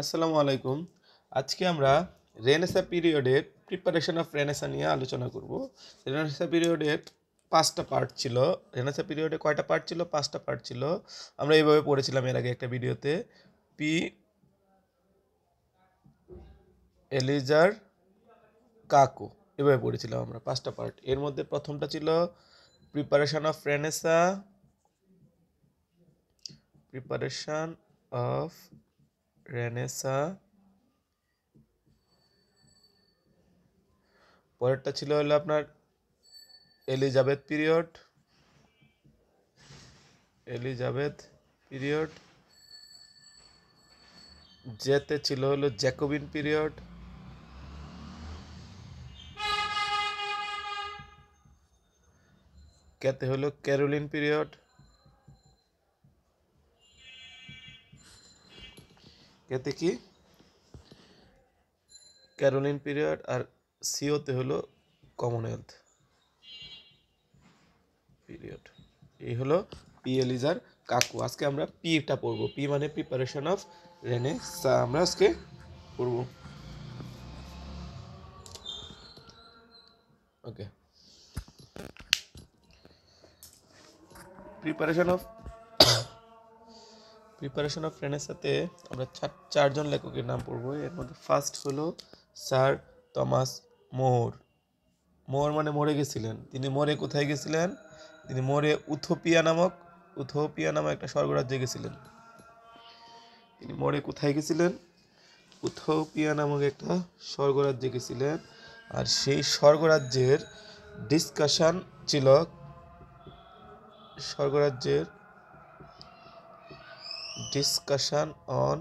আসসালামু আলাইকুম আজকে আমরা রেনেসা পিরিয়ডের প্রিপারেশন অফ রেনেসা নিয়ে আলোচনা করব রেনেসা পিরিয়ডের পাঁচটা পার্ট ছিল রেনেসা পিরিয়ডে কয়টা পার্ট ছিল পাঁচটা পার্ট ছিল আমরা এইভাবে পড়েছিলাম এর আগে একটা ভিডিওতে পি এলিজার কাকু এভাবে পড়েছিলাম আমরা পাঁচটা পার্ট এর মধ্যে প্রথমটা ছিল preparation of renaissance preparation of renaissance পরেরটা ছিল হলো আপনার এলিজাবেথ পিরিয়ড এলিজাবেথ পিরিয়ড যেতে ছিল হলো জ্যাকোবিন পিরিয়ড কেতে হলো ক্যারোলিন পিরিয়ড कहते कि ক্যারোলিন পিরিয়ড আর সিওতে হলো কমনওয়েলথ পিরিয়ড এই হলো পিএলিজার কাকু আজকে আমরা পিটা পড়ব পি মানে প্রিপারেশন অফ রেনে আমরা আজকে পড়ব okay preparation of preparation of সাথে আমরা চারজন লেখকের নাম পড়বো এর মধ্যে ফার্স্ট হলো স্যার টমাস মোর মোর মানে মরে গেছিলেন তিনি মরে কোথায় গেছিলেন তিনি মরে উথোপিয়া নামক উথোপিয়া নামক একটা স্বর্গরাজ্যে গেছিলেন তিনি মরে কোথায় গেছিলেন উথোপিয়া নামক একটা স্বর্গরাজ্যে গেছিলেন আর সেই স্বর্গরাজ্যের ডিসকাশান ছিল স্বর্গরাজ্যের ডিসকাশন অন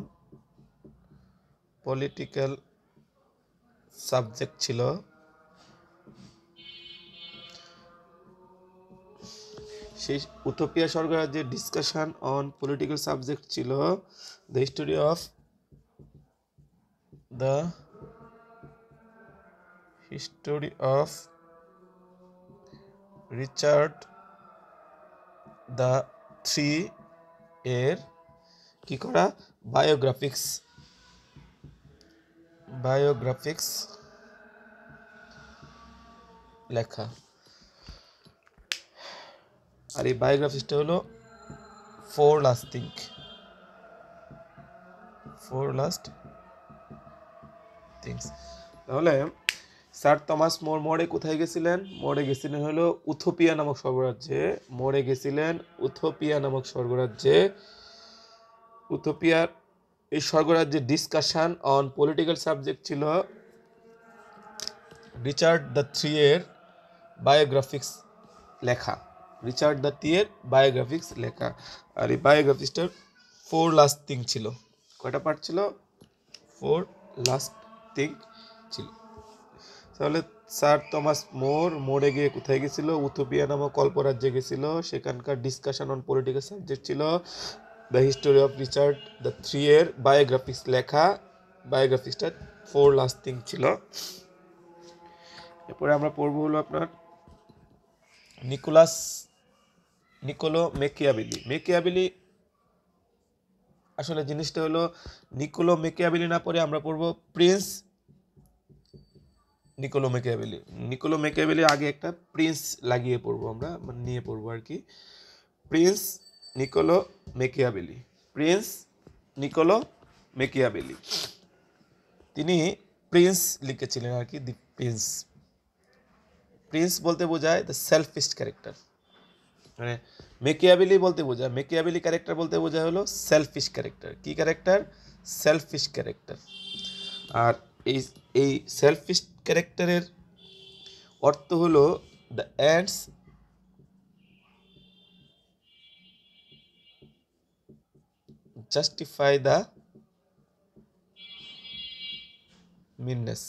পলিটিক্যাল সাবজেক্ট ছিল সেই উটোপিয়া সরকারের যে ডিসকাশন অন পলিটিক্যাল সাবজেক্ট ছিল the history of the history of Richard the three এর কি করা বায়োগ্রাফিক্স বায়োগ্রাফিক্স লেখা আর এই বায়োগ্রাফিক্সটা হলো four lasting four last things তাহলে স্যার তমাস মোর মোড়ে কোথায় গেছিলেন মোড়ে গেছিলেন হলো উথোপিয়া নামক স্বর্গরাজ্যে মোড়ে গেছিলেন উথোপিয়া নামক স্বর্গরাজ্যে উথোপিয়ার এই স্বর্গরাজ্যে ডিসকাশান অন পলিটিক্যাল সাবজেক্ট ছিল রিচার্ড দ্য থ্রি এর বায়োগ্রাফিক্স লেখা রিচার্ড দ্য থ্রিয়ের বায়োগ্রাফিক্স লেখা আর এই বায়োগ্রাফিক্সটার ফোর লাস্ট থিং ছিল কয়টা পার্ট ছিল ফোর লাস্ট থিং ছিল তাহলে স্যার তোমাস মোর মোড়ে গিয়ে কোথায় গেছিলো উথোপিয়া নামক কল্পরাজ্যে গেছিলো সেখানকার ডিসকাশন অন পলিটিক্যাল সাবজেক্ট ছিল the history of Richard the three এর বায়োগ্রাফিক্স লেখা বায়োগ্রাফিক্সটা ফোর লাস্ট থিং ছিল এরপরে আমরা পড়বো হলো আপনার নিকোলাস নিকোলো মেকিয়াবিলি মেকিয়াবিলি আসলে জিনিসটা হলো নিকোলো মেকিয়াবিলি না পড়ে আমরা পড়বো Prince Niccolo Machiavelli Niccolo Machiavelli আগে একটা প্রিন্স লাগিয়ে পড়বো আমরা মানে নিয়ে পড়বো আর কি Prince Niccolo Machiavelli Prince Niccolo Machiavelli তিনি প্রিন্স লিখেছিলেন আর কি দি প্রিন্স প্রিন্স বলতে বোঝায় দ্য সেলফিস্ট ক্যারেক্টার মানে মেকিয়াবেলি বলতে বোঝায় মেকিয়াবেলি ক্যারেক্টার বলতে বোঝায় হলো সেলফিশ ক্যারেক্টার কি ক্যারেক্টার সেলফিস ক্যারেক্টার আর এই এই সেলফিস ক্যারেক্টারের অর্থ হলো the ends justify the meanness.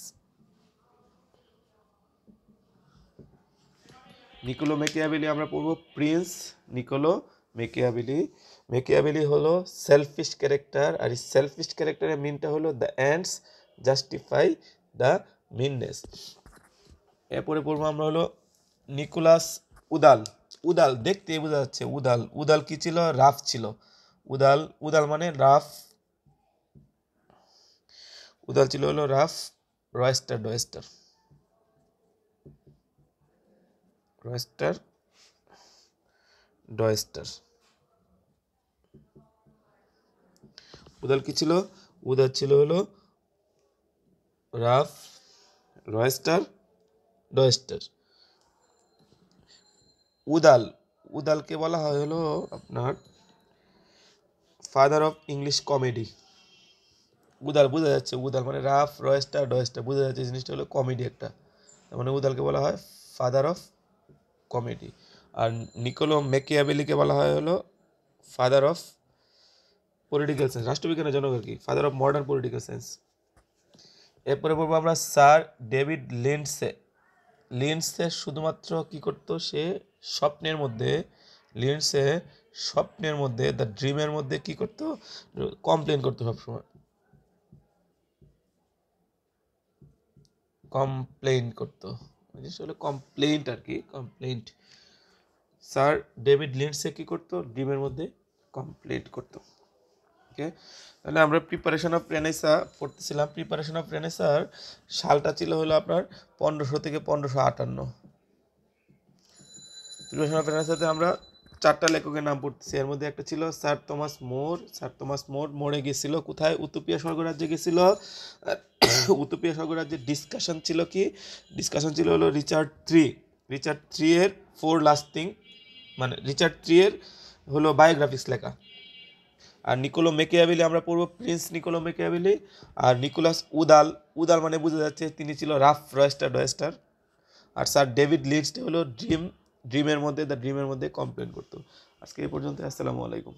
Niccolo Machiavelli আমরা পড়ব প্রিন্স নিকোলো মেকিয়াবেলি মেকিয়াবেলি হলো সেলফিশ ক্যারেক্টার আর এই সেলফিশ ক্যারেক্টারের মিনটা হলো the ends justify the meanness এরপরে পড়বো আমরা হলো নিকোলাস উদাল উদাল দেখতে বোঝা যাচ্ছে উদাল উদাল কী ছিল রাফ ছিল উদাল উদাল মানে রাফ উদাল ছিল হলো রাফ রয়েস্টার ডয়েস্টার রয়েস্টার ডয়েস্টার উদাল কি ছিল উদাল ছিল হলো রাফ রয়েস্টার ডয়েস্টার উদাল উদালকে বলা হয় হলো আপনার father of English comedy Udall বোঝা যাচ্ছে উদাল মানে রাফ রয়েস্টার ডয়েস্টার বোঝা যাচ্ছে জিনিসটা হলো কমেডি একটা তার মানে উদালকে বলা হয় ফাদার অফ কমেডি আর নিকোলো মেকিয়াবেলিকে বলা হয় হলো ফাদার অফ পলিটিক্যাল সায়েন্স রাষ্ট্রবিজ্ঞানের জনক আর কি father of modern political science এরপরে বলবো আমরা স্যার ডেভিড লিন্ডসে লিন্ডসে শুধুমাত্র কি করতো সে স্বপ্নের মধ্যে লিন্ডসে স্বপ্নের মধ্যে দ্য ড্রিমের মধ্যে কি করতো কমপ্লেন করতো সবসময় কমপ্লেন করতো জিনিস হলো কমপ্লেন্ট আর কি কমপ্লেন্ট স্যার ডেভিড লিন্ডসে কি করতো ড্রিমের মধ্যে কমপ্লেন্ট করতো ওকে তাহলে আমরা প্রিপারেশন অফ রেনেসা পড়তেছিলাম প্রিপারেশন অফ রেনেসার সালটা ছিল হলো আপনার পনেরোশো থেকে পনেরোশো আটান্ন প্রিপারেশন অফ রেনেসাতে আমরা চারটা লেখকের নাম পড়তেছি এর মধ্যে একটা ছিল স্যার তোমাস মোর স্যার তোমাস মোর মোড়ে গেছিল কোথায় উতুপিয়া স্বর্গরাজ্যে গেছিল উতুপিয়া স্বর্গরাজ্যের ডিসকাশন ছিল কি ডিসকাশন ছিল হলো রিচার্ড থ্রি রিচার্ড থ্রি এর ফোর লাস্টিং মানে রিচার্ড থ্রি এর হলো বায়োগ্রাফিক্স লেখা আর নিকোলো মেকেয়াবিলি আমরা পড়বো প্রিন্স নিকোলো মেকেয়াবিলি আর নিকোলাস উদাল উদাল মানে বোঝা যাচ্ছে তিনি ছিল রাফ রয়েস্টার ডয়েস্টার আর স্যার ডেভিড লিডস হলো ড্রিম ড্রিমের মধ্যে দ্য ড্রিমের মধ্যে কমপ্লেন করতো আজকে এই পর্যন্ত আসসালামু আলাইকুম